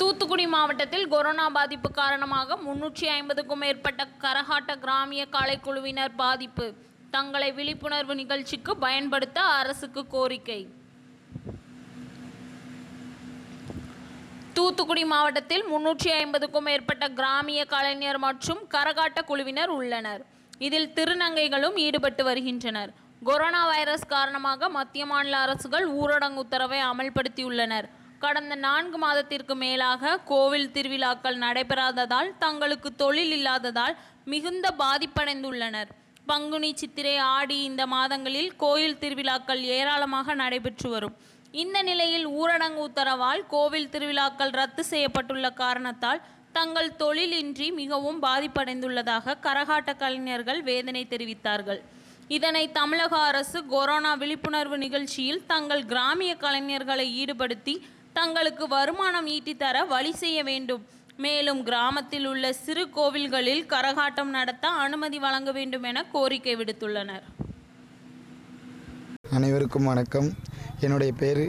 தூத்துக்குடி மாவட்டத்தில் கொரோனா பாதிப்பு காரணமாக முன்னூற்றி ஐம்பதுக்கும் மேற்பட்ட கரகாட்ட கிராமிய காலைக்குழுவினர் பாதிப்பு தங்களை விழிப்புணர்வு நிகழ்ச்சிக்கு பயன்படுத்த அரசுக்கு கோரிக்கை தூத்துக்குடி மாவட்டத்தில் முன்னூற்றி ஐம்பதுக்கும் மேற்பட்ட கிராமிய கலைஞர் மற்றும் கரகாட்ட குழுவினர் உள்ளனர் இதில் திருநங்கைகளும் ஈடுபட்டு வருகின்றனர் கொரோனா வைரஸ் காரணமாக மத்திய மாநில அரசுகள் ஊரடங்கு உத்தரவை அமல்படுத்தியுள்ளனர் கடந்த நான்கு மாதத்திற்கு மேலாக கோவில் திருவிழாக்கள் நடைபெறாததால் தங்களுக்கு தொழில் இல்லாததால் மிகுந்த பாதிப்படைந்துள்ளனர் பங்குனி சித்திரை ஆடி இந்த மாதங்களில் கோயில் திருவிழாக்கள் ஏராளமாக நடைபெற்று வரும் இந்த நிலையில் ஊரடங்கு உத்தரவால் கோவில் திருவிழாக்கள் ரத்து செய்யப்பட்டுள்ள காரணத்தால் தங்கள் தொழிலின்றி மிகவும் பாதிப்படைந்துள்ளதாக கரகாட்ட கலைஞர்கள் வேதனை தெரிவித்தார்கள் இதனை தமிழக அரசு கொரோனா விழிப்புணர்வு நிகழ்ச்சியில் தங்கள் கிராமிய கலைஞர்களை ஈடுபடுத்தி தங்களுக்கு வருமானம் ஈட்டித்தர வழி செய்ய வேண்டும் மேலும் கிராமத்தில் உள்ள சிறு கோவில்களில் கரகாட்டம் நடத்த அனுமதி வழங்க வேண்டும் என கோரிக்கை விடுத்துள்ளனர் அனைவருக்கும் வணக்கம் என்னுடைய பேர்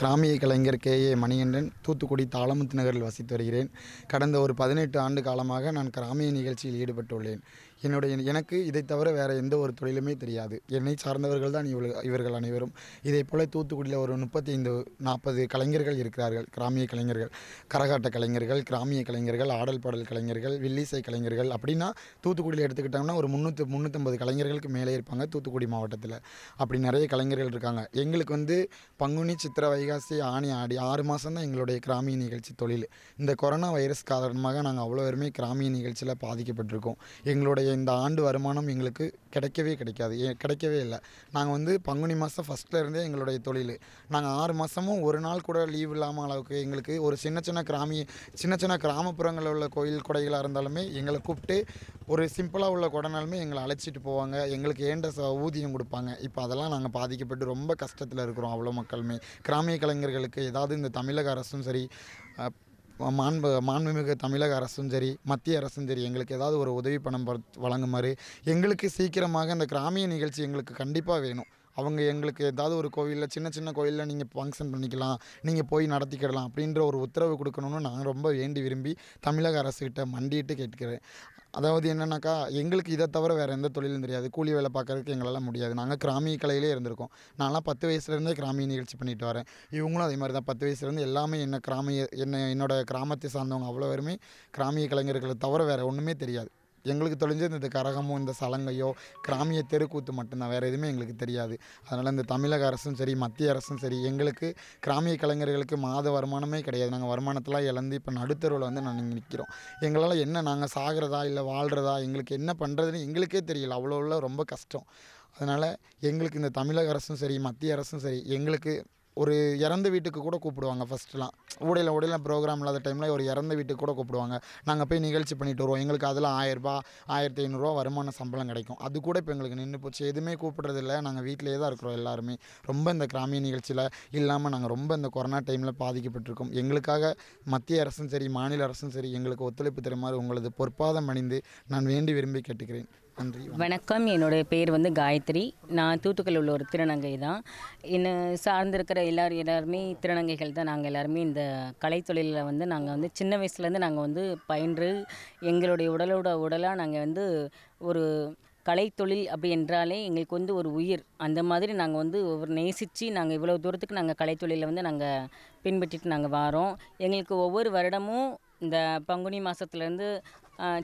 கிராமிய கலைஞர் கே ஏ மணிகண்டன் தூத்துக்குடி தாளமுத்து நகரில் வசித்து வருகிறேன் கடந்த ஒரு பதினெட்டு ஆண்டு காலமாக நான் கிராமிய நிகழ்ச்சியில் ஈடுபட்டுள்ளேன் என்னுடைய எனக்கு இதை தவிர வேறு எந்த ஒரு தொழிலுமே தெரியாது என்னை சார்ந்தவர்கள் தான் இவள் இவர்கள் அனைவரும் இதே போல் தூத்துக்குடியில் ஒரு முப்பத்தி ஐந்து நாற்பது கலைஞர்கள் இருக்கிறார்கள் கிராமிய கலைஞர்கள் கரகாட்ட கலைஞர்கள் கிராமிய கலைஞர்கள் ஆடல் பாடல் கலைஞர்கள் வில்லிசை கலைஞர்கள் அப்படின்னா தூத்துக்குடியில் எடுத்துக்கிட்டாங்கன்னா ஒரு முந்நூற்றி முந்நூற்றம்பது கலைஞர்களுக்கு மேலே இருப்பாங்க தூத்துக்குடி மாவட்டத்தில் அப்படி நிறைய கலைஞர்கள் இருக்காங்க எங்களுக்கு வந்து பங்குனி சித்திர வைகாசி ஆணி ஆடி ஆறு மாதம் தான் எங்களுடைய கிராமிய நிகழ்ச்சி தொழில் இந்த கொரோனா வைரஸ் காரணமாக நாங்கள் அவ்வளோ பேருமே கிராமிய நிகழ்ச்சியில் பாதிக்கப்பட்டிருக்கோம் எங்களுடைய இந்த ஆண்டு வருமானம் எங்களுக்கு கிடைக்கவே கிடைக்காது கிடைக்கவே இல்லை நாங்கள் வந்து பங்குனி மாதம் ஃபஸ்ட்லேருந்தே எங்களுடைய தொழில் நாங்கள் ஆறு மாதமும் ஒரு நாள் கூட லீவ் இல்லாமல் அளவுக்கு எங்களுக்கு ஒரு சின்ன சின்ன கிராமிய சின்ன சின்ன கிராமப்புறங்களில் உள்ள கோயில் கொடைகளாக இருந்தாலுமே எங்களை கூப்பிட்டு ஒரு சிம்பிளாக உள்ள கொடைனாலுமே எங்களை அழைச்சிட்டு போவாங்க எங்களுக்கு ஏண்ட ஊதியம் கொடுப்பாங்க இப்போ அதெல்லாம் நாங்கள் பாதிக்கப்பட்டு ரொம்ப கஷ்டத்தில் இருக்கிறோம் அவ்வளோ மக்களுமே கிராமிய கலைஞர்களுக்கு ஏதாவது இந்த தமிழக அரசும் சரி மாண்பு மாண்புமிகு தமிழக அரசும் சரி மத்திய அரசும் சரி எங்களுக்கு ஏதாவது ஒரு உதவி பணம் வழங்குமாறு எங்களுக்கு சீக்கிரமாக இந்த கிராமிய நிகழ்ச்சி எங்களுக்கு கண்டிப்பாக வேணும் அவங்க எங்களுக்கு ஏதாவது ஒரு கோவிலில் சின்ன சின்ன கோவிலில் நீங்கள் ஃபங்க்ஷன் பண்ணிக்கலாம் நீங்கள் போய் நடத்திக்கிடலாம் அப்படின்ற ஒரு உத்தரவு கொடுக்கணும்னு நான் ரொம்ப வேண்டி விரும்பி தமிழக அரசுக்கிட்ட மண்டிட்டு கேட்கிறேன் அதாவது என்னென்னாக்கா எங்களுக்கு இதை தவிர வேறு எந்த தொழிலும் தெரியாது கூலி வேலை பார்க்குறதுக்கு எங்களால் முடியாது நாங்கள் கிராமிய கலையிலே இருந்திருக்கோம் நான்லாம் பத்து வயசுலேருந்தே கிராமிய நிகழ்ச்சி பண்ணிட்டு வரேன் இவங்களும் அதே மாதிரி தான் பத்து வயசுலேருந்து எல்லாமே என்ன கிராமிய என்ன என்னோடய கிராமத்தை சார்ந்தவங்க அவ்வளோ பேருமே கிராமிய கலைஞர்களை தவிர வேறு ஒன்றுமே தெரியாது எங்களுக்கு தெரிஞ்சது இந்த கரகமோ இந்த சலங்கையோ கிராமிய தெருக்கூத்து மட்டும்தான் வேறு எதுவுமே எங்களுக்கு தெரியாது அதனால் இந்த தமிழக அரசும் சரி மத்திய அரசும் சரி எங்களுக்கு கிராமிய கலைஞர்களுக்கு மாத வருமானமே கிடையாது நாங்கள் வருமானத்தெல்லாம் இழந்து இப்போ நடுத்தருவில் வந்து நாங்கள் நிற்கிறோம் எங்களால் என்ன நாங்கள் சாகிறதா இல்லை வாழ்கிறதா எங்களுக்கு என்ன பண்ணுறதுன்னு எங்களுக்கே தெரியல அவ்வளோ ரொம்ப கஷ்டம் அதனால் எங்களுக்கு இந்த தமிழக அரசும் சரி மத்திய அரசும் சரி எங்களுக்கு ஒரு இறந்த வீட்டுக்கு கூட கூப்பிடுவாங்க ஃபஸ்ட்டுலாம் ஊடையில் ஊடையில் ப்ரோக்ராம் இல்லாத டைமில் ஒரு இறந்த வீட்டுக்கு கூட கூப்பிடுவாங்க நாங்கள் போய் நிகழ்ச்சி பண்ணிட்டு வருவோம் எங்களுக்கு அதில் ஆயிரரூபா ஆயிரத்தி ஐநூறுரூவா வருமான சம்பளம் கிடைக்கும் அது கூட இப்போ எங்களுக்கு நின்று போச்சு எதுவுமே கூப்பிட்றதில்ல நாங்கள் வீட்டிலே தான் இருக்கிறோம் எல்லாருமே ரொம்ப இந்த கிராமிய நிகழ்ச்சியில் இல்லாமல் நாங்கள் ரொம்ப இந்த கொரோனா டைமில் பாதிக்கப்பட்டிருக்கோம் எங்களுக்காக மத்திய அரசும் சரி மாநில அரசும் சரி எங்களுக்கு ஒத்துழைப்பு தருமாறு உங்களது பொற்பாதம் அணிந்து நான் வேண்டி விரும்பி கேட்டுக்கிறேன் நன்றி வணக்கம் என்னுடைய பேர் வந்து காயத்ரி நான் தூத்துக்கல்லில் உள்ள ஒரு திருநங்கை தான் என்னை சார்ந்திருக்கிற எல்லோரும் எல்லாருமே திருநங்கைகள் தான் நாங்கள் எல்லாருமே இந்த கலைத்தொழிலில் வந்து நாங்கள் வந்து சின்ன வயசுலேருந்து நாங்கள் வந்து பயின்று எங்களுடைய உடலோட உடலாக நாங்கள் வந்து ஒரு கலைத்தொழில் அப்படி என்றாலே எங்களுக்கு வந்து ஒரு உயிர் அந்த மாதிரி நாங்கள் வந்து ஒவ்வொரு நேசித்து நாங்கள் இவ்வளோ தூரத்துக்கு நாங்கள் கலைத்தொழிலில் வந்து நாங்கள் பின்பற்றிட்டு நாங்கள் வாரோம் எங்களுக்கு ஒவ்வொரு வருடமும் இந்த பங்குனி மாதத்துலேருந்து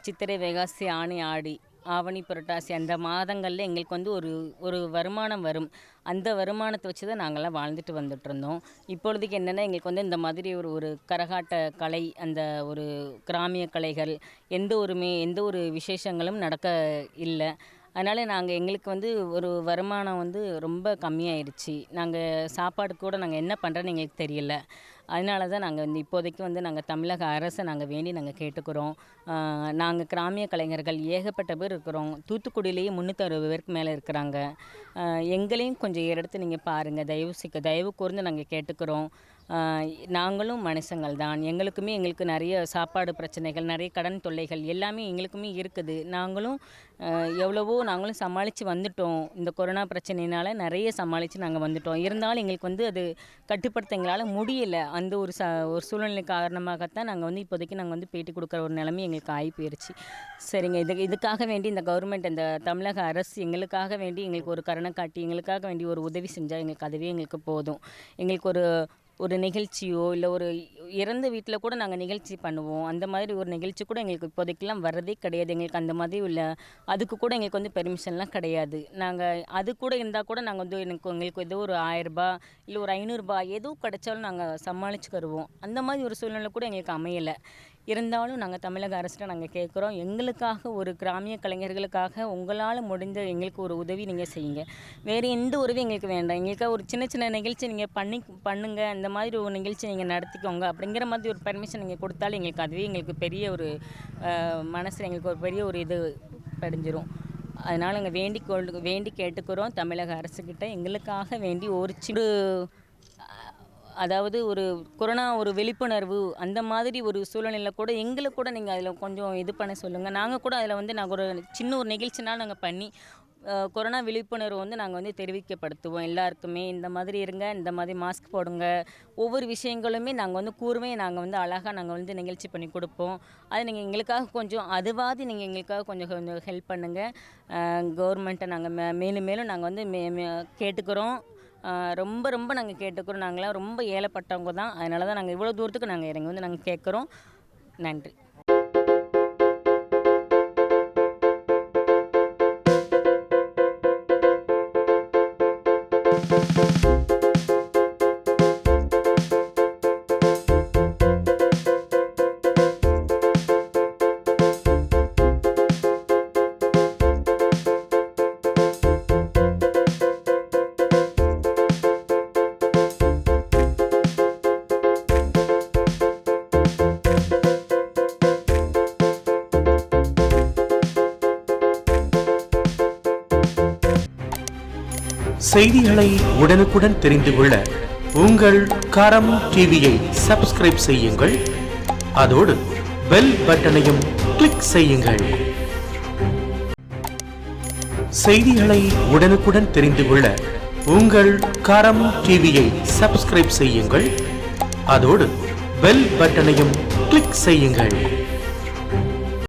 சித்திரை வைகாசி ஆணி ஆடி ஆவணி புரட்டாசி அந்த மாதங்களில் எங்களுக்கு வந்து ஒரு ஒரு வருமானம் வரும் அந்த வருமானத்தை வச்சு தான் நாங்கள்லாம் வாழ்ந்துட்டு வந்துட்டுருந்தோம் இப்பொழுதுக்கு என்னென்னா எங்களுக்கு வந்து இந்த மாதிரி ஒரு ஒரு கரகாட்ட கலை அந்த ஒரு கிராமிய கலைகள் எந்த ஒரு எந்த ஒரு விசேஷங்களும் நடக்க இல்லை அதனால் நாங்கள் எங்களுக்கு வந்து ஒரு வருமானம் வந்து ரொம்ப கம்மியாயிடுச்சு நாங்கள் சாப்பாடு கூட நாங்கள் என்ன பண்ணுறோன்னு எங்களுக்கு தெரியல அதனால தான் நாங்கள் வந்து இப்போதைக்கு வந்து நாங்கள் தமிழக அரசை நாங்கள் வேண்டி நாங்கள் கேட்டுக்கிறோம் நாங்கள் கிராமிய கலைஞர்கள் ஏகப்பட்ட பேர் இருக்கிறோம் தூத்துக்குடியிலேயே முந்நூற்றறுபது பேருக்கு மேலே இருக்கிறாங்க எங்களையும் கொஞ்சம் எடுத்து நீங்கள் பாருங்கள் தயவு சிக்க தயவு கூர்ந்து நாங்கள் கேட்டுக்கிறோம் நாங்களும் மனுஷங்கள் தான் எங்களுக்குமே எங்களுக்கு நிறைய சாப்பாடு பிரச்சனைகள் நிறைய கடன் தொல்லைகள் எல்லாமே எங்களுக்குமே இருக்குது நாங்களும் எவ்வளவோ நாங்களும் சமாளித்து வந்துட்டோம் இந்த கொரோனா பிரச்சனையினால் நிறைய சமாளித்து நாங்கள் வந்துட்டோம் இருந்தாலும் எங்களுக்கு வந்து அது கட்டுப்படுத்த எங்களால் முடியலை அந்த ஒரு ச ஒரு சூழ்நிலை காரணமாகத்தான் நாங்கள் வந்து இப்போதைக்கு நாங்கள் வந்து பேட்டி கொடுக்குற ஒரு நிலைமை எங்களுக்கு ஆகி போயிடுச்சு சரிங்க இது இதுக்காக வேண்டி இந்த கவர்மெண்ட் இந்த தமிழக அரசு எங்களுக்காக வேண்டி எங்களுக்கு ஒரு கருணை காட்டி எங்களுக்காக வேண்டி ஒரு உதவி செஞ்சால் எங்களுக்கு அதுவே எங்களுக்கு போதும் எங்களுக்கு ஒரு ஒரு நிகழ்ச்சியோ இல்லை ஒரு இறந்த வீட்டில் கூட நாங்கள் நிகழ்ச்சி பண்ணுவோம் அந்த மாதிரி ஒரு நிகழ்ச்சி கூட எங்களுக்கு இப்போதைக்கெல்லாம் வர்றதே கிடையாது எங்களுக்கு அந்த மாதிரி உள்ள அதுக்கு கூட எங்களுக்கு வந்து பெர்மிஷன்லாம் கிடையாது நாங்கள் அது கூட இருந்தால் கூட நாங்கள் வந்து எனக்கு எங்களுக்கு ஏதோ ஒரு ஆயரூபா இல்லை ஒரு ஐநூறுரூபா எதுவும் கிடைச்சாலும் நாங்கள் சமாளிச்சுக்கருவோம் அந்த மாதிரி ஒரு சூழ்நிலை கூட எங்களுக்கு அமையலை இருந்தாலும் நாங்கள் தமிழக அரசிட்ட நாங்கள் கேட்குறோம் எங்களுக்காக ஒரு கிராமிய கலைஞர்களுக்காக உங்களால் முடிந்த எங்களுக்கு ஒரு உதவி நீங்கள் செய்யுங்க வேறு எந்த உதவி எங்களுக்கு வேண்டாம் எங்களுக்காக ஒரு சின்ன சின்ன நிகழ்ச்சி நீங்கள் பண்ணி பண்ணுங்கள் இந்த மாதிரி ஒரு நிகழ்ச்சி நீங்கள் நடத்திக்கோங்க அப்படிங்கிற மாதிரி ஒரு பெர்மிஷன் நீங்கள் கொடுத்தாலும் எங்களுக்கு அதுவே எங்களுக்கு பெரிய ஒரு மனசில் எங்களுக்கு ஒரு பெரிய ஒரு இது படிஞ்சிரும் அதனால் நாங்கள் வேண்டி கொள் வேண்டி கேட்டுக்கிறோம் தமிழக அரசுக்கிட்ட எங்களுக்காக வேண்டி ஒரு சிறு அதாவது ஒரு கொரோனா ஒரு விழிப்புணர்வு அந்த மாதிரி ஒரு சூழ்நிலையில் கூட எங்களை கூட நீங்கள் அதில் கொஞ்சம் இது பண்ண சொல்லுங்கள் நாங்கள் கூட அதில் வந்து நாங்கள் ஒரு சின்ன ஒரு நிகழ்ச்சினால் நாங்கள் பண்ணி கொரோனா விழிப்புணர்வு வந்து நாங்கள் வந்து தெரிவிக்கப்படுத்துவோம் எல்லாருக்குமே இந்த மாதிரி இருங்க இந்த மாதிரி மாஸ்க் போடுங்க ஒவ்வொரு விஷயங்களுமே நாங்கள் வந்து கூர்மே நாங்கள் வந்து அழகாக நாங்கள் வந்து நிகழ்ச்சி பண்ணி கொடுப்போம் அது நீங்கள் எங்களுக்காக கொஞ்சம் அதுவாது நீங்கள் எங்களுக்காக கொஞ்சம் கொஞ்சம் ஹெல்ப் பண்ணுங்கள் கவர்மெண்ட்டை நாங்கள் மே மேலும் மேலும் நாங்கள் வந்து மே கேட்டுக்கிறோம் ரொம்ப ரொம்ப நாங்கள் கேட்டுக்கிறோம் நாங்களாம் ரொம்ப ஏழைப்பட்டவங்க தான் அதனால தான் நாங்கள் இவ்வளோ தூரத்துக்கு நாங்கள் இறங்கி வந்து நாங்கள் கேட்குறோம் நன்றி செய்திகளை உடனுக்குடன் தெரிந்து கொள்ள உங்கள் கரம் டிவியை சப்ஸ்கிரைப் செய்யுங்கள் அதோடு பெல் பட்டனையும் கிளிக் செய்யுங்கள் செய்திகளை உடனுக்குடன் தெரிந்து கொள்ள உங்கள் கரம் டிவியை சப்ஸ்கிரைப் செய்யுங்கள் அதோடு பெல் பட்டனையும் கிளிக் செய்யுங்கள்